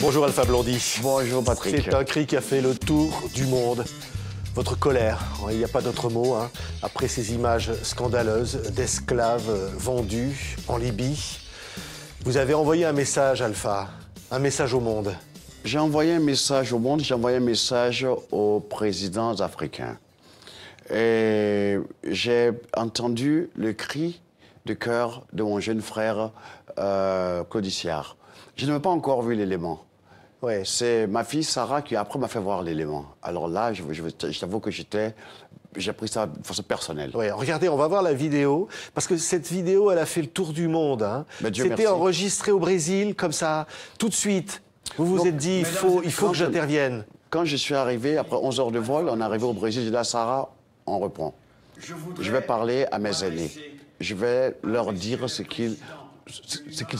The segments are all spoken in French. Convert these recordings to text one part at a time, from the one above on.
Bonjour Alpha Blondy. Bonjour Patrick. C'est un cri qui a fait le tour du monde. Votre colère, hein, il n'y a pas d'autre mot, hein, après ces images scandaleuses d'esclaves euh, vendus en Libye. Vous avez envoyé un message, Alpha, un message au monde. J'ai envoyé un message au monde, j'ai envoyé un message aux présidents africains. Et j'ai entendu le cri de cœur de mon jeune frère euh, Je n'avais pas encore vu l'élément c'est ma fille Sarah qui après m'a fait voir l'élément. Alors là, je, t'avoue que j'étais j'ai pris ça de façon personnelle. Oui, regardez, on va voir la vidéo, parce que cette vidéo, elle a fait le tour du monde. Hein. Bah, C'était enregistré au Brésil, comme ça, tout de suite. Vous vous êtes dit, il faut, il faut que j'intervienne. Quand je suis arrivé, après 11 heures de vol, on est arrivé au Brésil, j'ai dit à Sarah, on reprend. Je, vais parler à mes aînés. Je vais leur dire ce qu'ils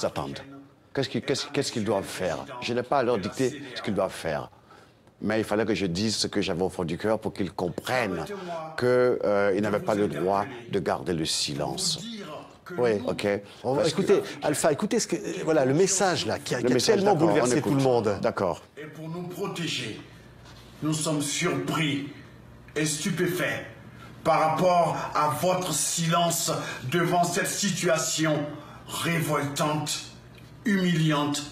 attendent. Qu'est-ce qu'ils doivent faire Je n'ai pas à leur dicter ce qu'ils doivent faire. Mais il fallait que je dise ce que j'avais au fond du cœur pour qu'ils comprennent qu'ils euh, n'avaient pas le droit de garder le silence. Oui, ok. On va Alpha, écoutez ce que, euh, voilà, le message là, qui a, tellement bouleversé tout le monde. D'accord. Et pour nous protéger, nous sommes surpris et stupéfaits par rapport à votre silence devant cette situation révoltante humiliante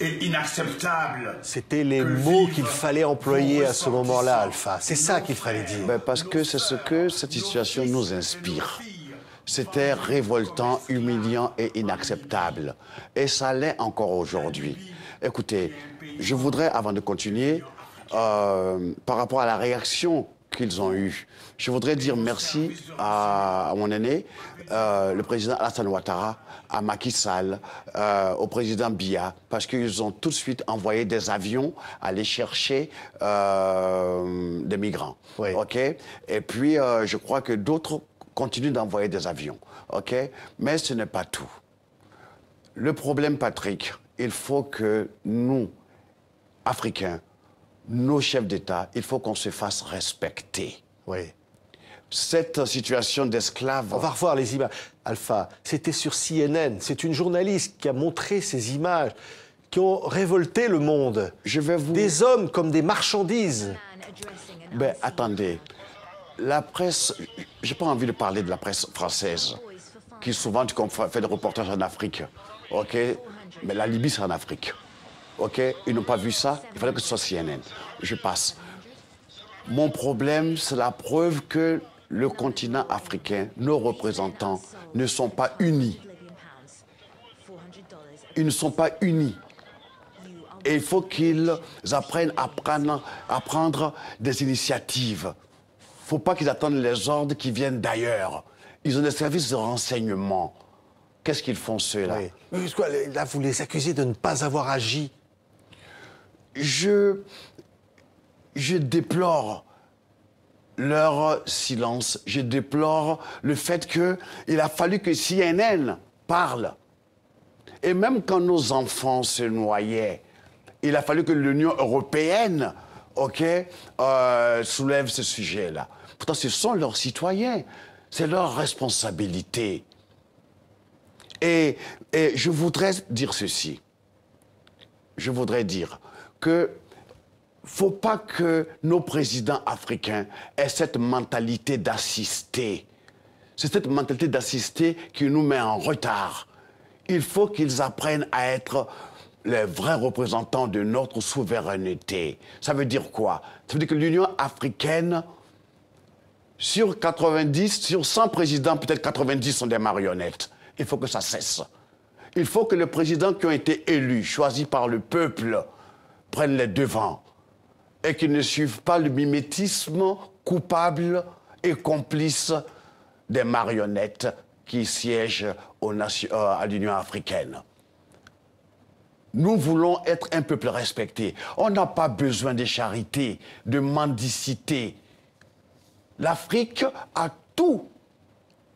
et inacceptable. C'était les mots qu'il fallait employer à ce moment-là, Alpha. C'est ça qu'il fallait dire. Ben, parce que c'est ce que cette situation nous inspire. C'était révoltant, humiliant et inacceptable. Et ça l'est encore aujourd'hui. Écoutez, je voudrais, avant de continuer, euh, par rapport à la réaction qu'ils ont eu. Je voudrais dire merci à, mon aîné, euh, le président Alassane Ouattara, à Macky Sall, euh, au président Bia, parce qu'ils ont tout de suite envoyé des avions aller chercher euh, des migrants. Ok. Et puis, je crois que d'autres continuent d'envoyer des avions. Ok. Mais ce n'est pas tout. Le problème, Patrick, il faut que nous, Africains, nos chefs d'État, il faut qu'on se fasse respecter. Oui. Cette situation d'esclaves… – On va revoir les images. Alpha, c'était sur CNN. C'est une journaliste qui a montré ces images qui ont révolté le monde. Je vais vous. Des hommes comme des marchandises. Mais ben, attendez. La presse. J'ai pas envie de parler de la presse française, qui souvent fait des reportages en Afrique. OK Mais la Libye, c'est en Afrique ils n'ont pas vu ça. Il fallait que ce soit CNN. Je passe. Mon problème, c'est la preuve que le continent africain, nos représentants, ne sont pas unis. Ils ne sont pas unis. Et il faut qu'ils apprennent à prendre, des initiatives. Il ne faut pas qu'ils attendent les ordres qui viennent d'ailleurs. Ils ont des services de renseignement. Qu'est-ce qu'ils font ceux-là Là, vous les accusez de ne pas avoir agi je, je déplore leur silence. Je déplore le fait qu'il a fallu que CNN parle. Et même quand nos enfants se noyaient, il a fallu que l'Union européenne ok, euh, soulève ce sujet-là. Pourtant, ce sont leurs citoyens. C'est leur responsabilité. et je voudrais dire ceci je voudrais dire que faut pas que nos présidents africains aient cette mentalité d'assister. C'est cette mentalité d'assister qui nous met en retard. Il faut qu'ils apprennent à être les vrais représentants de notre souveraineté. Ça veut dire quoi Ça veut dire que l'Union africaine, sur 90, sur 100 présidents, peut-être 90 sont des marionnettes. Il faut que ça cesse. Il faut que les présidents qui ont été élus, choisis par le peuple, prennent les devants et qu'ils ne suivent pas le mimétisme coupable et complice des marionnettes qui siègent euh, à l'Union africaine. Nous voulons être un peuple respecté. On n'a pas besoin de charité, de mendicité. L'Afrique a tout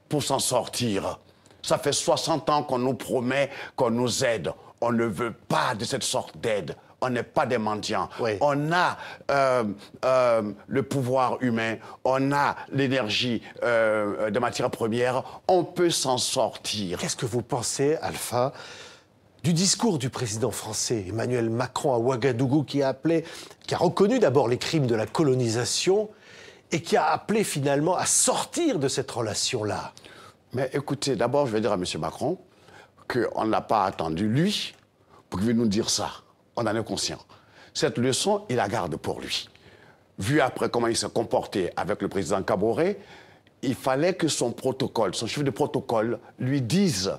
pour s'en sortir. Ça fait 60 ans qu'on nous promet qu'on nous aide. On ne veut pas de cette sorte d'aide. On n'est pas des mendiants. On a euh, euh, le pouvoir humain, on a l'énergie euh, des matières premières, on peut s'en sortir. Qu'est-ce que vous pensez, Alpha, du discours du président français Emmanuel Macron à Ouagadougou qui a appelé, qui a reconnu d'abord les crimes de la colonisation et qui a appelé finalement à sortir de cette relation-là mais écoutez, d'abord, je vais dire à M. Macron qu'on n'a pas attendu lui pour qu'il nous dire ça. On en est conscient. Cette leçon, il la garde pour lui. Vu après comment il s'est comporté avec le président Caboret, il fallait que son protocole, son chef de protocole, lui dise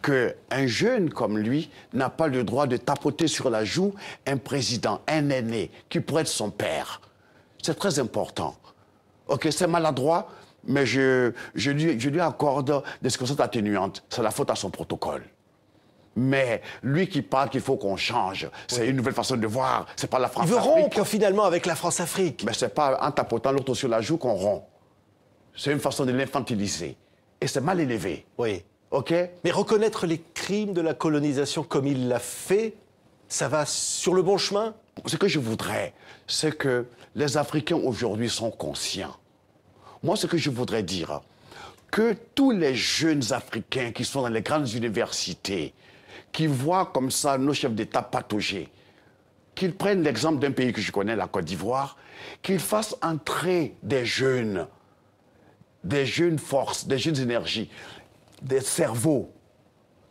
qu'un jeune comme lui n'a pas le droit de tapoter sur la joue un président, un aîné, qui pourrait être son père. C'est très important. Ok, c'est maladroit, mais je, lui, accorde des circonstances atténuantes. C'est la faute à son protocole. Mais lui qui parle qu'il faut qu'on change, c'est une nouvelle façon de voir, c'est pas la France-Afrique. Il veut rompre finalement avec la France-Afrique. Mais c'est pas en tapotant l'autre sur la joue qu'on rompt. C'est une façon de l'infantiliser. Et c'est mal élevé. Oui. OK Mais reconnaître les crimes de la colonisation comme il l'a fait, ça va sur le bon chemin Ce que je voudrais, c'est que les Africains aujourd'hui sont conscients moi, ce que je voudrais dire, que tous les jeunes Africains qui sont dans les grandes universités, qui voient comme ça nos chefs d'État patauger, qu'ils prennent l'exemple d'un pays que je connais, la Côte d'Ivoire, qu'ils fassent entrer des jeunes, des jeunes forces, des jeunes énergies, des cerveaux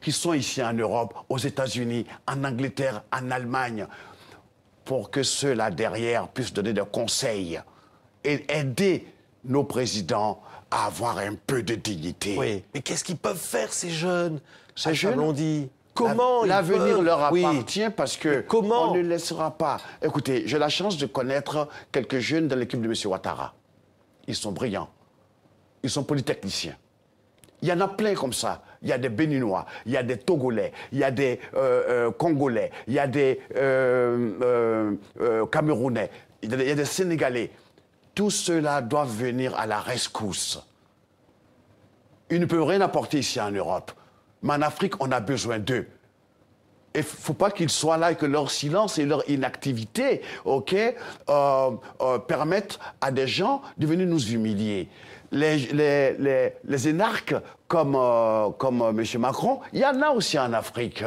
qui sont ici en Europe, aux États-Unis, en Angleterre, en Allemagne, pour que ceux-là derrière puissent donner des conseils et aider nos présidents à avoir un peu de dignité. Oui. Mais qu'est-ce qu'ils peuvent faire, ces jeunes Ces jeunes, on dit. Comment L'avenir leur appartient parce que comment on ne laissera pas. Écoutez, j'ai la chance de connaître quelques jeunes de l'équipe de M. Ouattara. Ils sont brillants. Ils sont polytechniciens. Il y en a plein comme ça. Il y a des Béninois, il y a des Togolais, il y a des euh, euh, Congolais, il y a des euh, Camerounais, il y a des Sénégalais. Tous ceux-là doivent venir à la rescousse. Ils ne peuvent rien apporter ici en Europe. Mais en Afrique, on a besoin d'eux. Il ne faut pas qu'ils soient là et que leur silence et leur inactivité euh, euh, permettent à des gens de venir nous humilier. Les, énarques comme, euh, comme M. Macron, il y en a aussi en Afrique.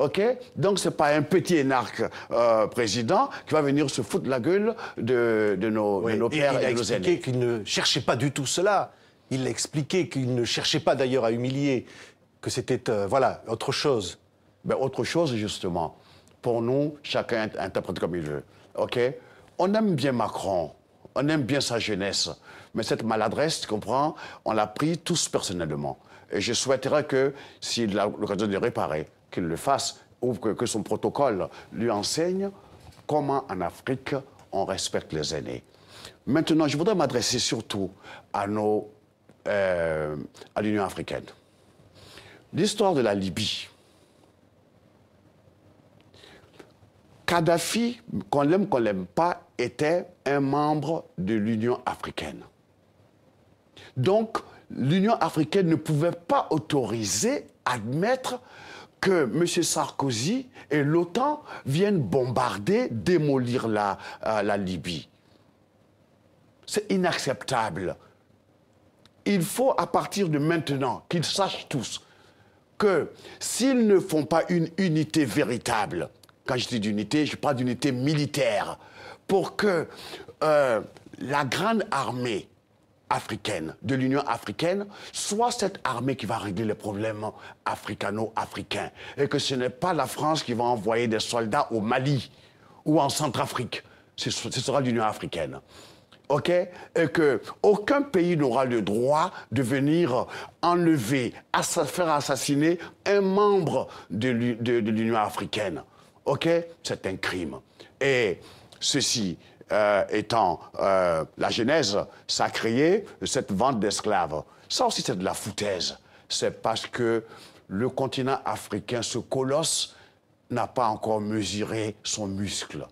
OK Donc, ce n'est pas un petit énarque euh, président qui va venir se foutre la gueule de, de, nos, de nos, pères et, il a expliqué qu'il ne cherchait pas du tout cela. Il a expliqué qu'il ne cherchait pas d'ailleurs à humilier, que c'était, euh, voilà, autre chose. Ben, autre chose, justement. Pour nous, chacun interprète comme il veut. OK On aime bien Macron. On aime bien sa jeunesse. Mais cette maladresse, tu comprends, on l'a pris tous personnellement. Et je souhaiterais que, s'il a l'occasion de réparer, qu'il le fasse ou que, son protocole lui enseigne comment en Afrique on respecte les aînés. Maintenant, je voudrais m'adresser surtout à, euh, à l'Union africaine. L'histoire de la Libye. Kadhafi, qu'on l'aime, qu'on l'aime pas, était un membre de l'Union africaine. Donc, l'Union africaine ne pouvait pas autoriser, admettre que M. Sarkozy et l'OTAN viennent bombarder, démolir la, euh, la Libye. C'est inacceptable. Il faut, à partir de maintenant, qu'ils sachent tous que s'ils ne font pas une unité véritable, quand je dis d'unité, je parle d'unité militaire, pour que euh, la grande armée africaine, de l'Union africaine, soit cette armée qui va régler les problèmes africano-africains, et que ce n'est pas la France qui va envoyer des soldats au Mali ou en Centrafrique, ce sera l'Union africaine. OK Et que aucun pays n'aura le droit de venir enlever, faire assassiner un membre de l'Union africaine. OK C'est un crime. Et ceci euh, étant euh, la Genèse, sacrée de cette vente d'esclaves. Ça aussi, c'est de la foutaise. C'est parce que le continent africain, ce colosse, n'a pas encore mesuré son muscle.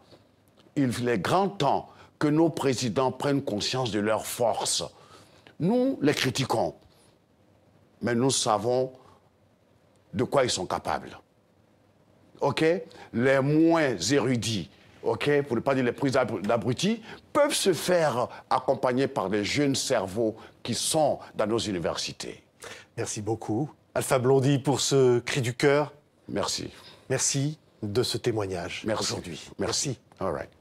Il est grand temps que nos présidents prennent conscience de leur force. Nous les critiquons, mais nous savons de quoi ils sont capables. OK Les moins érudits, ok, pour ne pas dire les prises d'abrutis, peuvent se faire accompagner par des jeunes cerveaux qui sont dans nos universités. Merci beaucoup. Alpha Blondi, pour ce cri du cœur. Merci. Merci de ce témoignage aujourd'hui. Merci. Merci. All right.